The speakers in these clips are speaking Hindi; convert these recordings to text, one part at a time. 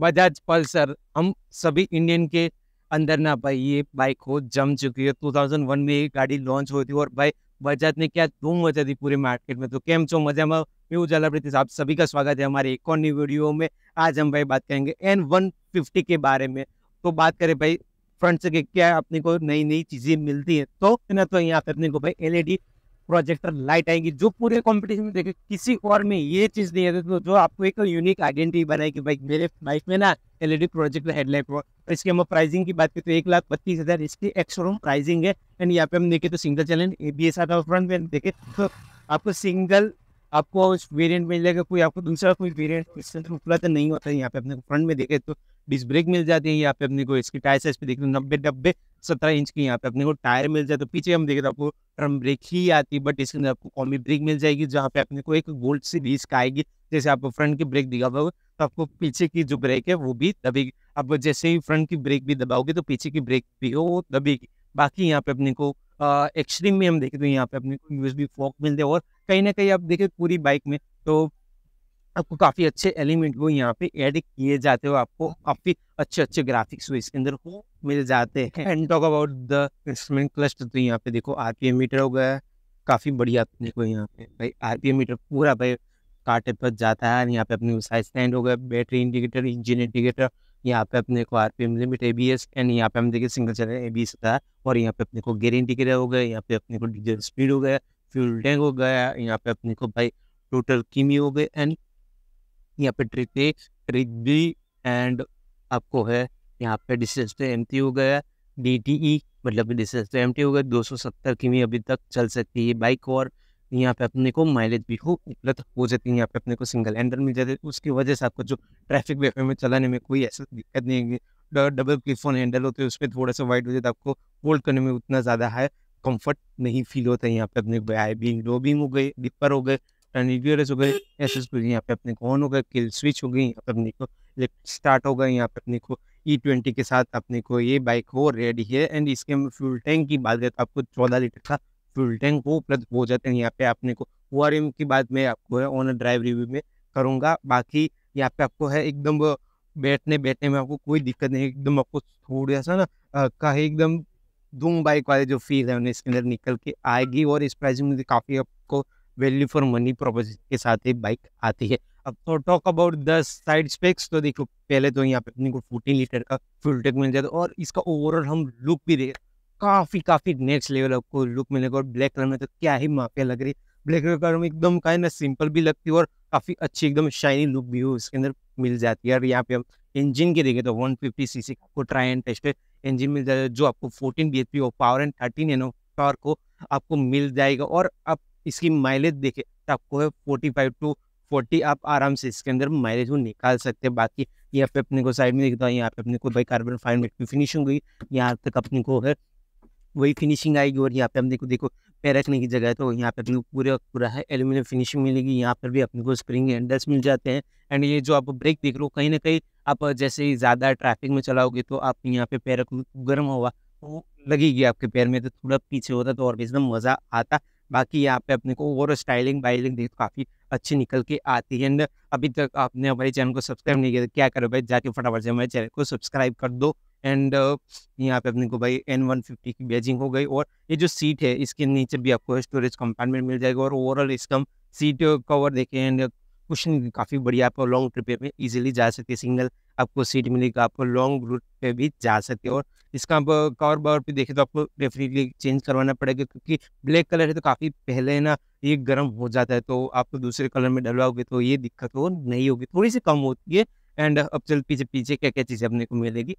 बजाज पल्सर हम सभी इंडियन के अंदर ना भाई ये बाइक हो जम चुकी है 2001 में ये गाड़ी लॉन्च हुई थी और भाई बजाज ने क्या धूम मचा दी पूरे मार्केट में तो कैम चो मजा में मैं उजाला प्रीति साहब सभी का स्वागत है हमारे एक और न्यू वीडियो में आज हम भाई बात करेंगे एन वन फिफ्टी के बारे में तो बात करें भाई फ्रंट से क्या अपने को नई नई चीज़ें मिलती है तो ना तो यहाँ पे अपने को भाई एल प्रोजेक्टर लाइट आएगी जो पूरे कॉम्पिटिशन में देखे किसी और में ये चीज़ नहीं है तो जो आपको एक यूनिक आइडेंटिटी बनाए भाई मेरे बाइक में ना एलईडी प्रोजेक्टर हेडलाइट हो इसके हम प्राइसिंग की बात करें तो एक लाख बत्तीस हज़ार इसकी एक्सरूम प्राइसिंग है एंड यहाँ पे हम देखें तो single channel A B S आता फ्रंट में देखे तो आपको सिंगल आपको उस वेरियंट मिल जाएगा कोई आपको दूसरा कोई वेरियंट तो उपलब्ध नहीं होता है यहाँ पे अपने फ्रंट में देखे तो डिस्क ब्रेक मिल जाती है यहाँ पे अपने को इसकी टायर साइज पे देख रहे हो नब्बे नब्बे सत्रह इंच की यहाँ पे अपने को टायर मिल जाए तो पीछे हम देख रहे तो आपको ड्रम ब्रेक ही आती है बट इसके अंदर आपको कॉमी ब्रेक मिल जाएगी जहाँ पे अपने को एक गोल्ड सी डिस्क आएगी जैसे आपको फ्रंट की ब्रेक दिखा पाओगे तो आपको पीछे की जो ब्रेक है वो भी दबेगी आप जैसे ही फ्रंट की ब्रेक भी दबाओगे तो पीछे की ब्रेक भी हो वो दबेगी बाकी यहाँ पे अपने को एक्सट्रीम में हम देखें तो यहाँ पे अपने को यूएसबी फॉक मिलते हैं और कहीं ना कहीं आप देखें पूरी बाइक में तो आपको काफ़ी अच्छे एलिमेंट वो यहाँ पे ऐड किए जाते हो आपको हाँ। काफ़ी अच्छे अच्छे ग्राफिक्स वो इसके अंदर वो मिल जाते हैं and talk about the instrument cluster तो यहाँ पे देखो आर मीटर हो गया काफ़ी बढ़िया देखो यहाँ पे भाई आर मीटर पूरा भाई कार्टे पर जाता है यहाँ पे अपने साइज स्टैंड हो गया बैटरी इंडिकेटर इंजन इंडिकेटर यहाँ पे अपने को आरपीएम लिमिट एबीएस एंड यहाँ पे हम देखिए सिंगल चैनल ए बी है और यहाँ पे अपने को गेयर इंडिकेटर हो गया यहाँ पे अपने को डीजल स्पीड हो गया फ्यूल टैंक हो गया यहाँ पे अपने को भाई टोटल किमी हो गए एंड यहाँ पे trip A trip B and आपको है यहाँ पे डिस्टेंस पे एम हो गया डी टी ई मतलब डिस्टेंस पे एम हो गया दो सौ सत्तर किमी अभी तक चल सकती है बाइक और यहाँ पे अपने को माइलेज भी हो उपलब्ध हो जाती है यहाँ पे अपने को सिंगल एंडर मिल जाते हैं उसकी वजह से आपको जो ट्रैफिक वेफे में चलाने में कोई ऐसा दिक्कत नहीं आएगी डबल क्लिक फोन हैंडल होते हैं उस पर थोड़ा सा वाइड हो जाता तो है आपको होल्ड करने में उतना ज़्यादा है कंफर्ट नहीं फील होता है यहाँ पे अपने आई बीम लो बीम हो गए डिपर हो गए ट्रांडिग्यूरस हो गए एस हो गई यहाँ पे अपने ऑन हो गए किल स्विच हो गई यहाँ पे अपने को स्टार्ट हो गए यहाँ पे अपने को ई e ट्वेंटी के साथ अपने को ये बाइक हो रेडी है एंड इसके फ्यूल टैंक की बात करें तो आपको चौदह लीटर का फ्यूल टैंक वो उपलब्ध हो जाते हैं यहाँ पे अपने को ओ आर की बात मैं आपको है ऑन ड्राइव रिव्यू में करूँगा बाकी यहाँ पे आपको है एकदम बैठने बैठने में आपको कोई दिक्कत नहीं एकदम आपको थोड़ा सा ना का एकदम धूम बाइक वाले जो फील है उन्हें इसके अंदर निकल के आएगी और इस प्राइस में काफ़ी आपको वैल्यू फॉर मनी प्रोपोजिशन के साथ ही बाइक आती है अब तो talk about the side specs तो देखो पहले तो यहाँ पे अपने को फोर्टीन लीटर का फ्यूल टैंक मिल जाता है और इसका ओवरऑल हम लुक भी देख काफ़ी काफ़ी नेक्स्ट लेवल आपको लुक मिलेगा और ब्लैक कलर में तो क्या ही माफिया लग रही है ब्लैक कलर में एकदम का ना सिंपल भी लगती है और काफ़ी अच्छी एकदम शाइनी लुक भी हो इसके अंदर मिल जाती है और यहाँ पे हम इंजन के देखें तो 150 सीसी का आपको ट्राई एंड टेस्ट इंजन मिल जाएगा जो आपको 14 बी एच पी और पावर एंड थर्टीन ओ पावर को आपको मिल जाएगा और आप इसकी माइलेज देखे तो आपको है फोर्टी फाइव टू फोर्टी आप आराम से इसके अंदर माइलेज वो निकाल सकते हैं बाकी यहाँ पे अपने को साइड में देखता हूँ यहाँ पे अपने को भाई कार्बन फाइव की फिनिशिंग हुई यहाँ तक अपने को है वही फिनिशिंग आएगी और यहाँ पे अपने को देखो पैर रखने की जगह है तो यहाँ पे अपने को पूरे पूरा है एल्यूमिनियम फिनिशिंग मिलेगी यहाँ पर भी अपने को स्प्रिंग एंडल्स मिल जाते हैं एंड ये जो आप ब्रेक देख रहे हो कहीं ना कहीं आप जैसे ही ज़्यादा ट्रैफिक में चलाओगे तो आप यहाँ पे पैर गर्म होगा तो वो लगेगी आपके पैर में तो थोड़ा पीछे होता तो और भी एकदम मज़ा आता बाकी यहाँ पे अपने को ओवर स्टाइलिंग वाइलिंग देख काफ़ी अच्छी निकल के आती है एंड अभी तक आपने हमारे चैनल को सब्सक्राइब नहीं किया तो क्या करो भाई जाके फटाफट से हमारे चैनल को सब्सक्राइब कर दो एंड यहाँ पे अपने को भाई एन वन फिफ्टी की बेजिंग हो गई और ये जो सीट है इसके नीचे भी आपको स्टोरेज कंपार्टमेंट मिल जाएगा और ओवरऑल इसका सीट कवर देखें एंड कुछ नहीं काफ़ी बढ़िया आप लॉन्ग ट्रिप पे इजीली जा सकते हैं सिग्नल आपको सीट मिलेगा आपको लॉन्ग रूट पे भी जा सकते हैं और इसका आप कवर बार भी देखें तो आपको डेफिनेटली चेंज करवाना पड़ेगा क्योंकि ब्लैक कलर है तो काफ़ी पहले ना ये गर्म हो जाता है तो आपको तो दूसरे कलर में डलवाओगे तो ये दिक्कत हो नहीं होगी थोड़ी सी कम होती है एंड अब चल पीछे पीछे क्या क्या चीज़ें अपने को मिलेगी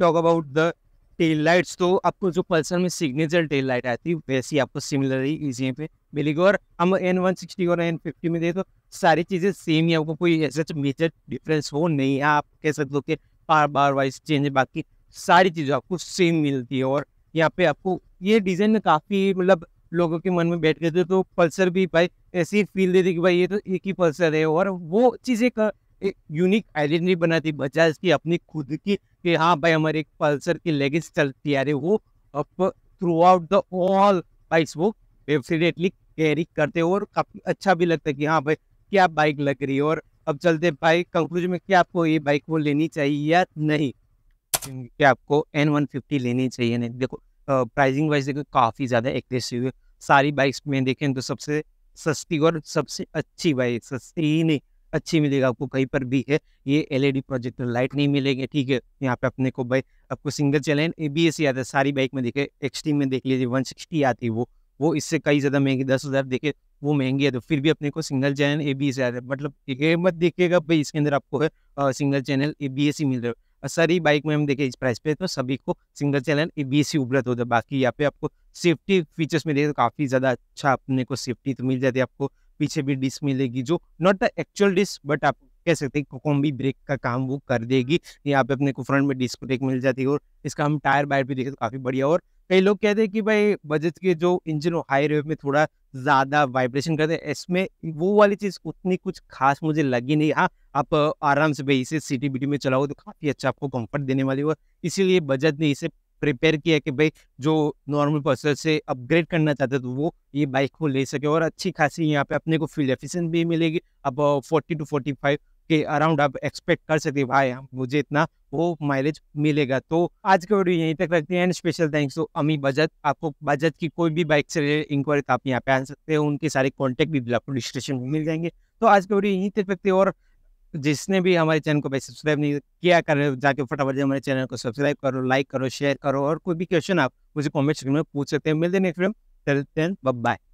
talk about the tail lights तो आपको जो पल्सर में सिग्नेचर टेल लाइट आती है वैसी आपको सिमिलरली इजी पे मिलेगी और हम एन वन सिक्सटी और एन फिफ्टी में देखें तो सारी चीज़ें सेम ही आपको कोई ऐसा मेजर डिफरेंस हो नहीं है आप कह सकते हो कि बार बार वाइज चेंज बाकी सारी चीज़ें आपको सेम मिलती है और यहाँ पे आपको ये डिज़ाइन काफ़ी मतलब लोगों के मन में बैठ गए थे तो पल्सर भी भाई ऐसी फील देती कि भाई ये तो एक ही पल्सर है और वो चीज़ एक, एक यूनिक आइडेंटिटी बनाती बजाज की अपनी खुद की कि हाँ भाई हमारे एक पल्सर की लेगेज चलती है रही वो अब throughout the all bikes वो डेफिनेटली कैरी करते और काफ़ी अच्छा भी लगता है कि हाँ भाई क्या बाइक लग रही है और अब चलते भाई कंक्लूजन में क्या आपको ये बाइक वो लेनी चाहिए या नहीं कि आपको एन वन फिफ्टी लेनी चाहिए नहीं देखो प्राइसिंग वाइज देखो काफ़ी ज़्यादा एग्रेसिव है सारी बाइक्स में देखें तो सबसे सस्ती और सबसे अच्छी बाइक सस्ती ही नहीं अच्छी मिलेगी आपको कहीं पर भी है ये एलईडी प्रोजेक्टर लाइट नहीं मिलेगी ठीक है यहाँ पे अपने को भाई आपको single channel A B S ही आता है सारी बाइक में देखे एक्सट्रीम में देख लीजिए वन सिक्सटी आती है वो वो इससे कई ज़्यादा महंगी दस हज़ार देखे वो महंगी है तो फिर भी अपने को single channel A B S आता है मतलब ये मत देखिएगा भाई इसके अंदर आपको है single channel A B S ही मिल रहा है सर सारी बाइक में हम देखें इस प्राइस पे तो सभी को सिंगल चैनल ए सी उपलब्ध होता है बाकी यहाँ पे आपको सेफ्टी फीचर्स मिलेगी तो काफ़ी ज़्यादा अच्छा अपने को सेफ्टी तो मिल जाती है आपको पीछे भी डिस्क मिलेगी जो not the actual disc but आप कह सकते हैं भी ब्रेक का काम वो कर देगी यहाँ पे अपने को फ्रंट में डिस्क ब्रेक मिल जाती है और इसका हम टायर बायर भी देखें तो काफ़ी बढ़िया और कई लोग कहते हैं कि भाई बजट के जो इंजन हो हाई रेव में थोड़ा ज़्यादा वाइब्रेशन करते हैं इसमें वो वाली चीज़ उतनी कुछ खास मुझे लगी नहीं हाँ आप आराम से भाई इसे सिटी बिटी में चलाओ तो काफ़ी अच्छा आपको कंफर्ट देने वाली हो इसीलिए बजट ने इसे प्रिपेयर किया कि भाई जो नॉर्मल पर्सन से अपग्रेड करना चाहते तो वो ये बाइक को ले सके और अच्छी खासी यहाँ पे अपने को फील एफिशेंट भी मिलेगी अब फोर्टी टू फोर्टी फाइव के अराउंड आप एक्सपेक्ट कर सकते भाई मुझे इतना वो माइलेज मिलेगा तो आज का वीडियो यहीं तक रखते हैं एंड स्पेशल थैंक्स टू अमी बजट आपको बजट की कोई भी बाइक से रिलेटेड इंक्वायरी तो आप यहाँ पे आ सकते हैं उनके सारे कॉन्टेक्ट भी बिलासपुर स्टेशन में मिल जाएंगे तो आज का वीडियो यहीं तक रखते हैं और जिसने भी हमारे चैनल को भाई सब्सक्राइब नहीं किया कर जाके फटाफट हमारे चैनल को सब्सक्राइब करो लाइक करो शेयर करो और कोई भी क्वेश्चन आप मुझे कॉमेंट सेक्शन में पूछ सकते हैं मिलते नेक्स्ट वीडियो बाय